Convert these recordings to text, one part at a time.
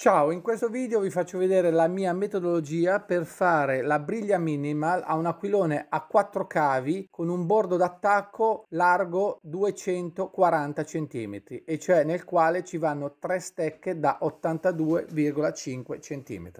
Ciao, in questo video vi faccio vedere la mia metodologia per fare la briglia minimal a un aquilone a quattro cavi con un bordo d'attacco largo 240 cm e cioè nel quale ci vanno tre stecche da 82,5 cm.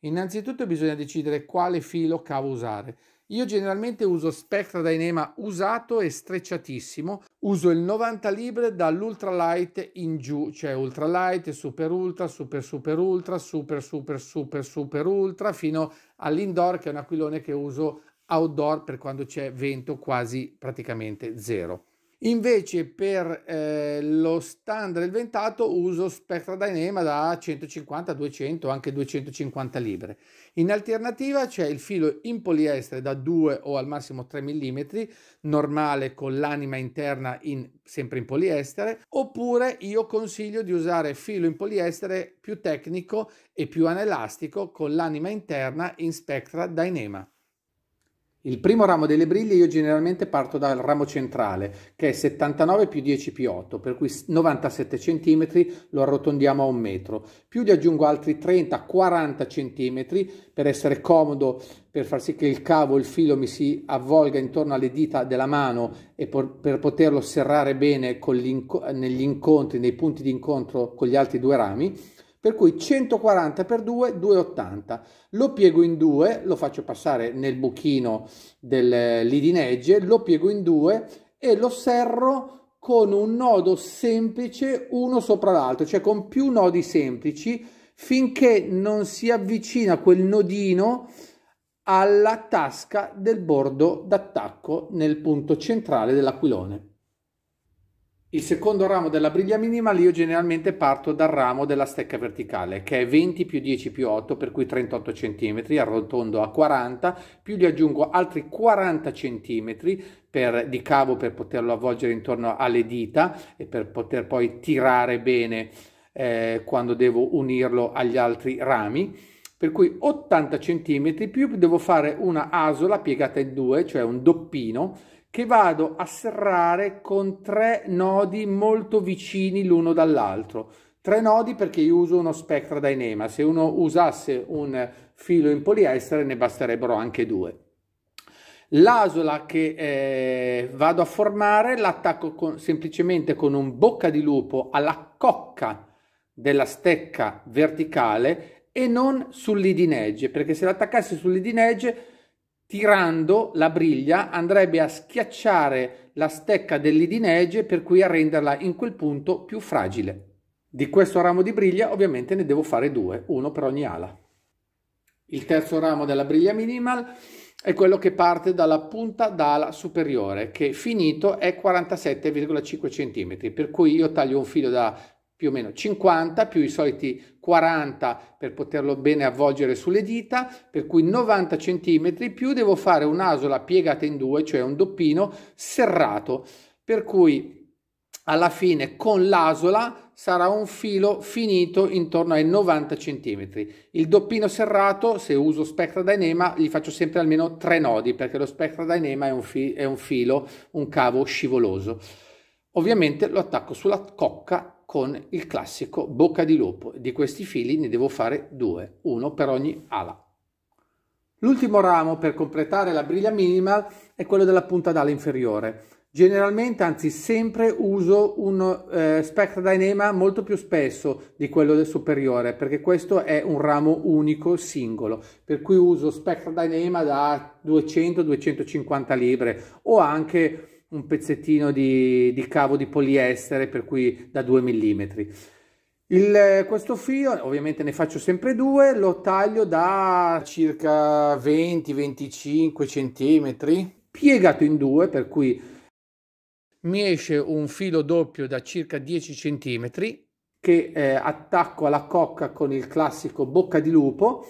Innanzitutto bisogna decidere quale filo cavo usare. Io generalmente uso Spectra Dynema usato e strecciatissimo, uso il 90 libre dall'ultralight in giù, cioè ultralight, super ultra, super super ultra, super super super super ultra, fino all'indoor che è un aquilone che uso outdoor per quando c'è vento quasi praticamente zero. Invece per eh, lo standard del ventato uso Spectra Dynema da 150 200, anche 250 libbre. In alternativa c'è il filo in poliestere da 2 o al massimo 3 mm, normale con l'anima interna in, sempre in poliestere, oppure io consiglio di usare filo in poliestere più tecnico e più anelastico con l'anima interna in Spectra Dynema. Il primo ramo delle briglie io generalmente parto dal ramo centrale che è 79 più 10 più 8 per cui 97 cm lo arrotondiamo a un metro più gli aggiungo altri 30-40 cm per essere comodo per far sì che il cavo, il filo mi si avvolga intorno alle dita della mano e per poterlo serrare bene inco negli incontri, nei punti di incontro con gli altri due rami per cui 140 per 2, 280. Lo piego in due, lo faccio passare nel buchino del leading lo piego in due e lo serro con un nodo semplice uno sopra l'altro, cioè con più nodi semplici finché non si avvicina quel nodino alla tasca del bordo d'attacco nel punto centrale dell'aquilone. Il secondo ramo della briglia minimale io generalmente parto dal ramo della stecca verticale che è 20 più 10 più 8 per cui 38 cm, arrotondo a 40, più gli aggiungo altri 40 cm per, di cavo per poterlo avvolgere intorno alle dita e per poter poi tirare bene eh, quando devo unirlo agli altri rami per cui 80 cm più devo fare una asola piegata in due, cioè un doppino che vado a serrare con tre nodi molto vicini l'uno dall'altro. Tre nodi perché io uso uno Spectra Dynema, se uno usasse un filo in poliestere ne basterebbero anche due. L'asola che eh, vado a formare l'attacco semplicemente con un bocca di lupo alla cocca della stecca verticale e non sull'idinegge, perché se l'attaccassi sull'idinegge tirando la briglia andrebbe a schiacciare la stecca dell'idinege per cui a renderla in quel punto più fragile. Di questo ramo di briglia ovviamente ne devo fare due, uno per ogni ala. Il terzo ramo della briglia minimal è quello che parte dalla punta d'ala superiore che finito è 47,5 cm per cui io taglio un filo da più o meno 50 più i soliti 40 per poterlo bene avvolgere sulle dita, per cui 90 cm più devo fare un'asola piegata in due, cioè un doppino serrato, per cui alla fine con l'asola sarà un filo finito intorno ai 90 cm. Il doppino serrato, se uso Spectra Dynema, gli faccio sempre almeno tre nodi perché lo Spectra Dynema è un, fi- è un filo, un cavo scivoloso. Ovviamente lo attacco sulla cocca con il classico bocca di lupo. Di questi fili ne devo fare due, uno per ogni ala. L'ultimo ramo per completare la briglia minimal è quello della punta d'ala inferiore. Generalmente, anzi sempre, uso un eh, Dynema molto più spesso di quello del superiore, perché questo è un ramo unico singolo, per cui uso Spectra Dynema da 200-250 libre o anche un pezzettino di, di cavo di poliestere per cui da 2 mm. Il, questo filo, ovviamente ne faccio sempre due, lo taglio da circa 20-25 cm, piegato in due, per cui mi esce un filo doppio da circa 10 cm che eh, attacco alla cocca con il classico bocca di lupo,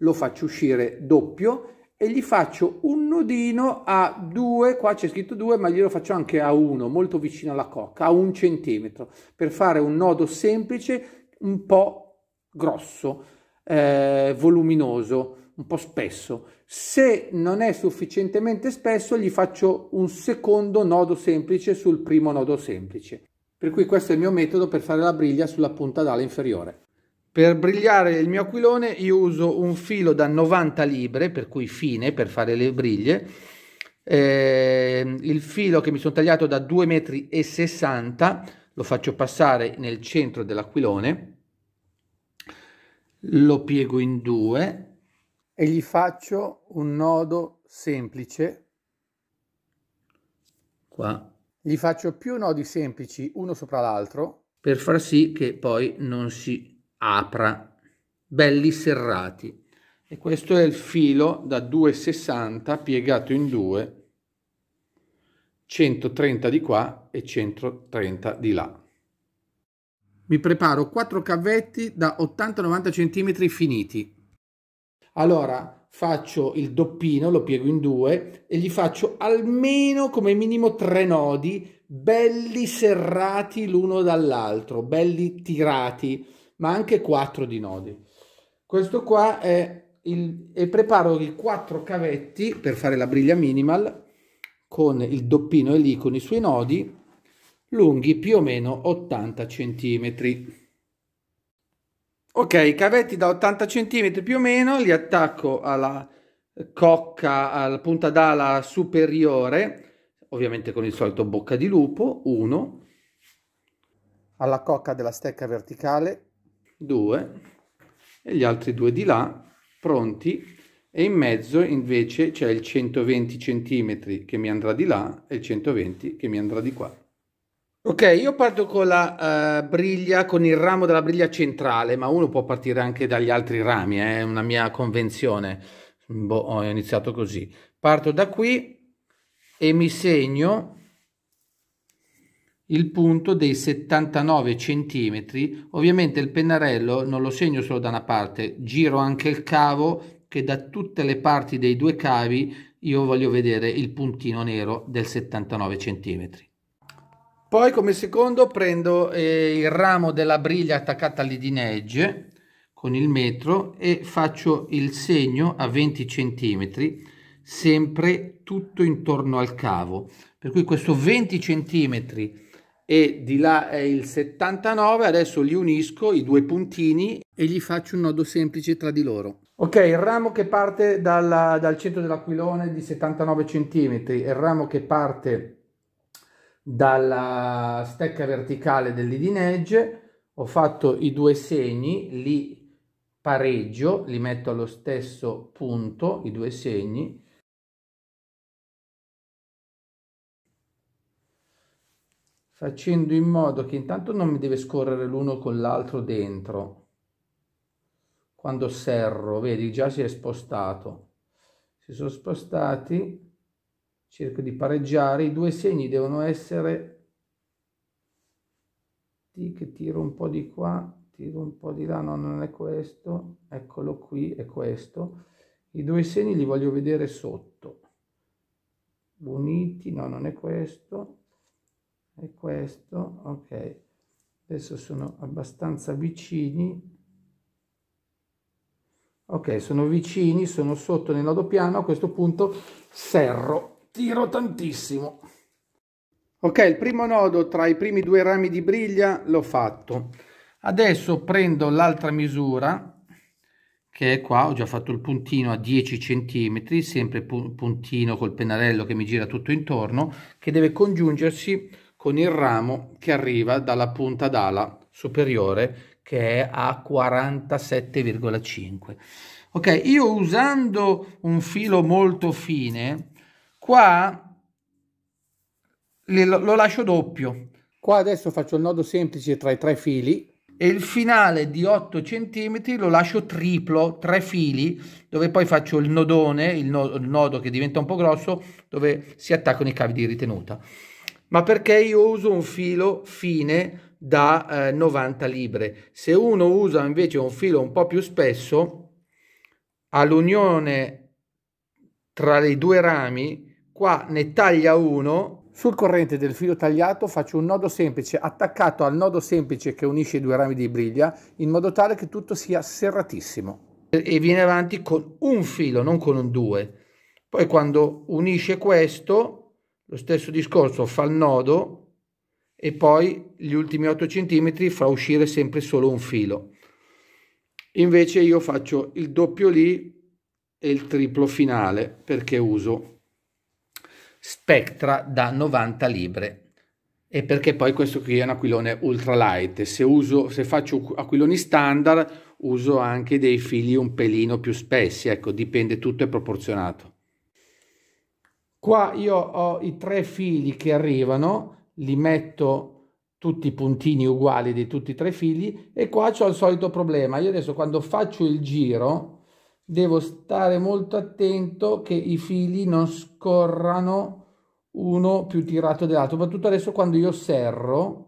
lo faccio uscire doppio e gli faccio un nodino a 2, qua c'è scritto 2, ma glielo faccio anche a 1, molto vicino alla cocca, a un centimetro, per fare un nodo semplice, un po' grosso, eh, voluminoso, un po' spesso. Se non è sufficientemente spesso, gli faccio un secondo nodo semplice sul primo nodo semplice. Per cui questo è il mio metodo per fare la briglia sulla punta d'ala inferiore. Per brigliare il mio aquilone io uso un filo da 90 libre, per cui fine, per fare le briglie. Eh, il filo che mi sono tagliato da 2,60 m lo faccio passare nel centro dell'aquilone, lo piego in due e gli faccio un nodo semplice. Qua. Gli faccio più nodi semplici uno sopra l'altro. Per far sì che poi non si apra, belli serrati. E questo è il filo da 2,60 piegato in due, 130 di qua e 130 di là. Mi preparo quattro cavetti da 80-90 centimetri finiti. Allora faccio il doppino, lo piego in due e gli faccio almeno come minimo tre nodi belli serrati l'uno dall'altro, belli tirati ma anche quattro di nodi. Questo qua è il, e preparo i quattro cavetti per fare la briglia minimal con il doppino e lì con i suoi nodi lunghi più o meno 80 cm. Ok, i cavetti da 80 cm più o meno li attacco alla cocca, alla punta d'ala superiore, ovviamente con il solito bocca di lupo, 1, alla cocca della stecca verticale due e gli altri due di là pronti e in mezzo invece c'è il 120 centimetri che mi andrà di là e il 120 che mi andrà di qua. Ok, io parto con la uh, briglia, con il ramo della briglia centrale, ma uno può partire anche dagli altri rami, eh, è eh, una mia convenzione. Boh, ho iniziato così. Parto da qui e mi segno il punto dei 79 cm, ovviamente il pennarello non lo segno solo da una parte, giro anche il cavo che da tutte le parti dei due cavi io voglio vedere il puntino nero del 79 cm. Poi come secondo prendo eh, il ramo della briglia attaccata all'idinegge con il metro e faccio il segno a 20 cm sempre tutto intorno al cavo. Per cui questo 20 cm e di là è il 79, adesso li unisco i due puntini e gli faccio un nodo semplice tra di loro. Ok, il ramo che parte dalla, dal centro dell'aquilone di 79 centimetri il ramo che parte dalla stecca verticale del leading edge, ho fatto i due segni, li pareggio, li metto allo stesso punto, i due segni, facendo in modo che intanto non mi deve scorrere l'uno con l'altro dentro quando serro vedi già si è spostato si sono spostati cerco di pareggiare i due segni devono essere che tiro un po di qua tiro un po di là no non è questo eccolo qui è questo i due segni li voglio vedere sotto uniti no non è questo è questo, ok, adesso sono abbastanza vicini, ok, sono vicini, sono sotto nel nodo piano, a questo punto serro, tiro tantissimo. Ok, il primo nodo tra i primi due rami di briglia l'ho fatto. Adesso prendo l'altra misura, che è qua, ho già fatto il puntino a 10 centimetri sempre puntino col pennarello che mi gira tutto intorno, che deve congiungersi con il ramo che arriva dalla punta d'ala superiore che è a 47,5. Ok, io usando un filo molto fine, qua lo lascio doppio. Qua adesso faccio il nodo semplice tra i tre fili e il finale di 8 cm lo lascio triplo, tre fili, dove poi faccio il nodone, il nodo che diventa un po' grosso, dove si attaccano i cavi di ritenuta ma perché io uso un filo fine da eh, 90 libre. Se uno usa invece un filo un po' più spesso, all'unione tra i due rami, qua ne taglia uno. Sul corrente del filo tagliato faccio un nodo semplice attaccato al nodo semplice che unisce i due rami di briglia, in modo tale che tutto sia serratissimo. E viene avanti con un filo, non con un due. Poi quando unisce questo, lo stesso discorso fa il nodo e poi gli ultimi 8 cm fa uscire sempre solo un filo. Invece io faccio il doppio lì e il triplo finale perché uso Spectra da 90 libre e perché poi questo qui è un aquilone ultra light. Se, uso, se faccio aquiloni standard uso anche dei fili un pelino più spessi, ecco dipende tutto è proporzionato. Qua io ho i tre fili che arrivano, li metto tutti i puntini uguali di tutti i tre fili e qua c'è il solito problema. Io adesso quando faccio il giro devo stare molto attento che i fili non scorrano uno più tirato dell'altro, soprattutto adesso quando io serro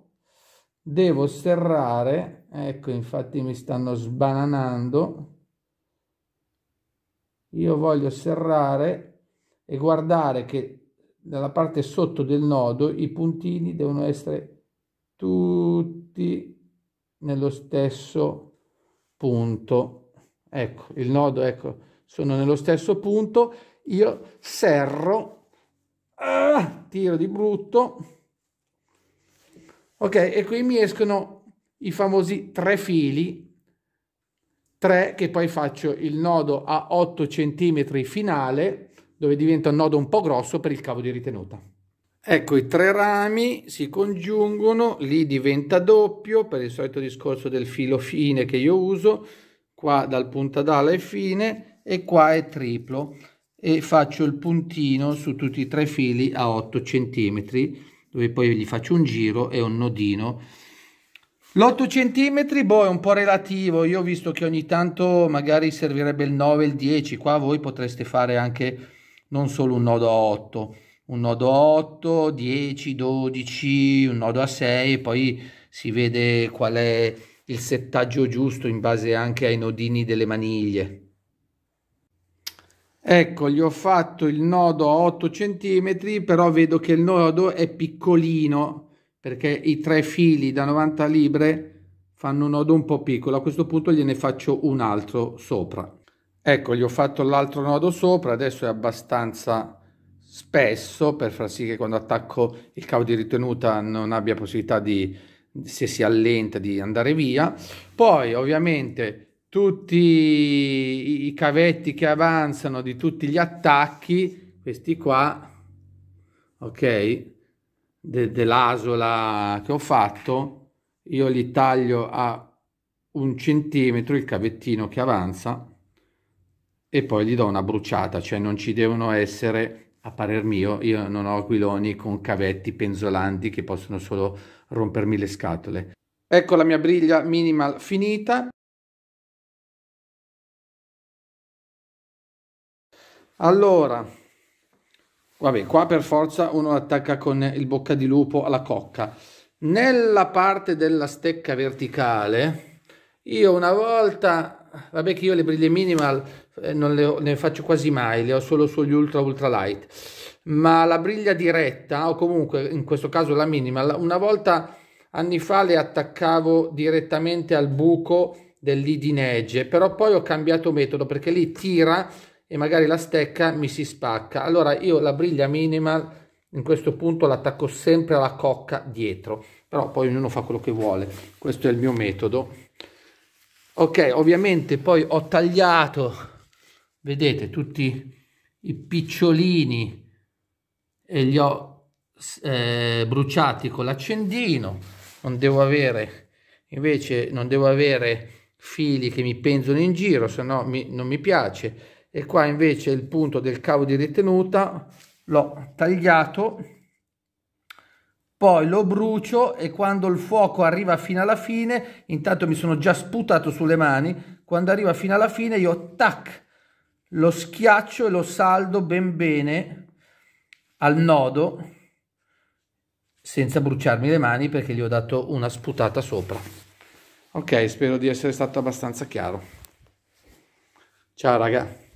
devo serrare, ecco infatti mi stanno sbananando, io voglio serrare e guardare che nella parte sotto del nodo i puntini devono essere tutti nello stesso punto. Ecco, il nodo, ecco, sono nello stesso punto, io serro, ah, tiro di brutto, ok, e qui mi escono i famosi tre fili, tre che poi faccio il nodo a 8 centimetri finale, dove diventa un nodo un po' grosso per il cavo di ritenuta. Ecco, i tre rami si congiungono, lì diventa doppio per il solito discorso del filo fine che io uso, qua dal punta d'ala è fine e qua è triplo e faccio il puntino su tutti i tre fili a 8 cm, dove poi gli faccio un giro e un nodino. L'8 cm boh, è un po' relativo, io ho visto che ogni tanto magari servirebbe il 9, il 10, qua voi potreste fare anche non solo un nodo a 8, un nodo a 8, 10, 12, un nodo a 6 poi si vede qual è il settaggio giusto in base anche ai nodini delle maniglie. Ecco, gli ho fatto il nodo a 8 cm, però vedo che il nodo è piccolino perché i tre fili da 90 libre fanno un nodo un po' piccolo. A questo punto gliene faccio un altro sopra ecco gli ho fatto l'altro nodo sopra adesso è abbastanza spesso per far sì che quando attacco il cavo di ritenuta non abbia possibilità di se si allenta di andare via poi ovviamente tutti i cavetti che avanzano di tutti gli attacchi questi qua ok de, dell'asola che ho fatto io li taglio a un centimetro il cavettino che avanza e poi gli do una bruciata, cioè non ci devono essere, a parer mio, io non ho aquiloni con cavetti penzolanti che possono solo rompermi le scatole. Ecco la mia briglia minimal finita. Allora, vabbè, qua per forza uno attacca con il bocca di lupo alla cocca. Nella parte della stecca verticale, io una volta vabbè che io le briglie minimal eh, non le, ne faccio quasi mai, le ho solo sugli ultra ultra light, ma la briglia diretta o comunque in questo caso la minimal, una volta anni fa le attaccavo direttamente al buco dell'idinegge, però poi ho cambiato metodo perché lì tira e magari la stecca mi si spacca, allora io la briglia minimal in questo punto l'attacco sempre alla cocca dietro, però poi ognuno fa quello che vuole, questo è il mio metodo ok ovviamente poi ho tagliato vedete tutti i picciolini e li ho eh, bruciati con l'accendino non devo avere invece non devo avere fili che mi penzono in giro se no non mi piace e qua invece il punto del cavo di ritenuta l'ho tagliato poi lo brucio e quando il fuoco arriva fino alla fine, intanto mi sono già sputato sulle mani, quando arriva fino alla fine io tac, lo schiaccio e lo saldo ben bene al nodo senza bruciarmi le mani perché gli ho dato una sputata sopra. Ok, spero di essere stato abbastanza chiaro. Ciao raga.